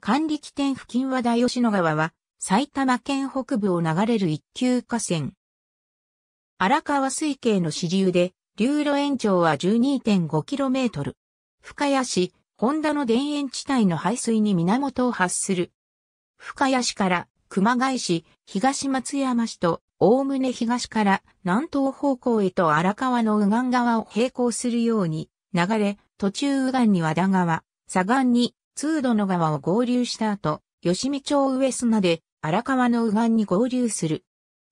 管理起点付近和田吉野川は、埼玉県北部を流れる一級河川。荒川水系の支流で、流路延長は 12.5km。深谷市、本田の田園地帯の排水に源を発する。深谷市から熊谷市、東松山市と、おおむね東から南東方向へと荒川の右岸側を並行するように流れ、途中右岸に和田川、左岸に通路の川を合流した後、吉見町上砂で荒川の右岸に合流する。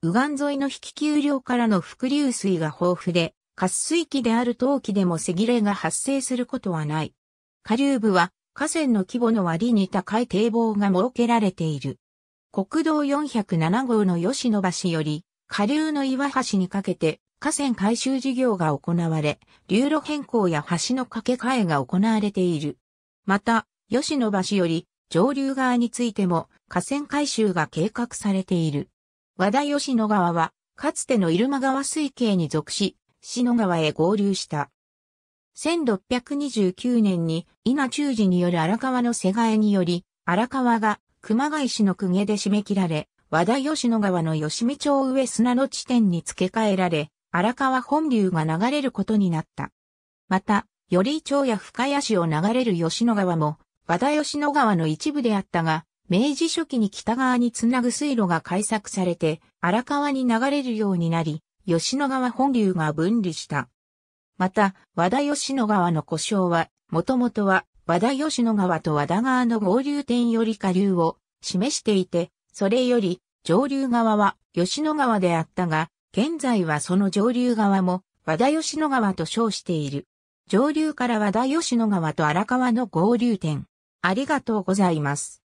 右岸沿いの引き丘陵からの伏流水が豊富で、滑水器である陶器でもせぎれが発生することはない。下流部は河川の規模の割に高い堤防が設けられている。国道407号の吉野橋より下流の岩橋にかけて河川改修事業が行われ、流路変更や橋の架け替えが行われている。また、吉野橋より上流側についても河川改修が計画されている。和田吉野川は、かつての入間川水系に属し、篠川へ合流した。1629年に稲中寺による荒川の世替えにより、荒川が熊谷市の公家で締め切られ、和田吉野川の吉見町上砂の地点に付け替えられ、荒川本流が流れることになった。また、より町や深谷市を流れる吉野川も、和田吉野川の一部であったが、明治初期に北側につなぐ水路が開削されて、荒川に流れるようになり、吉野川本流が分離した。また、和田吉野川の故障は、もともとは和田吉野川と和田川の合流点より下流を示していて、それより上流側は吉野川であったが、現在はその上流側も和田吉野川と称している。上流から和田吉野川と荒川の合流点。ありがとうございます。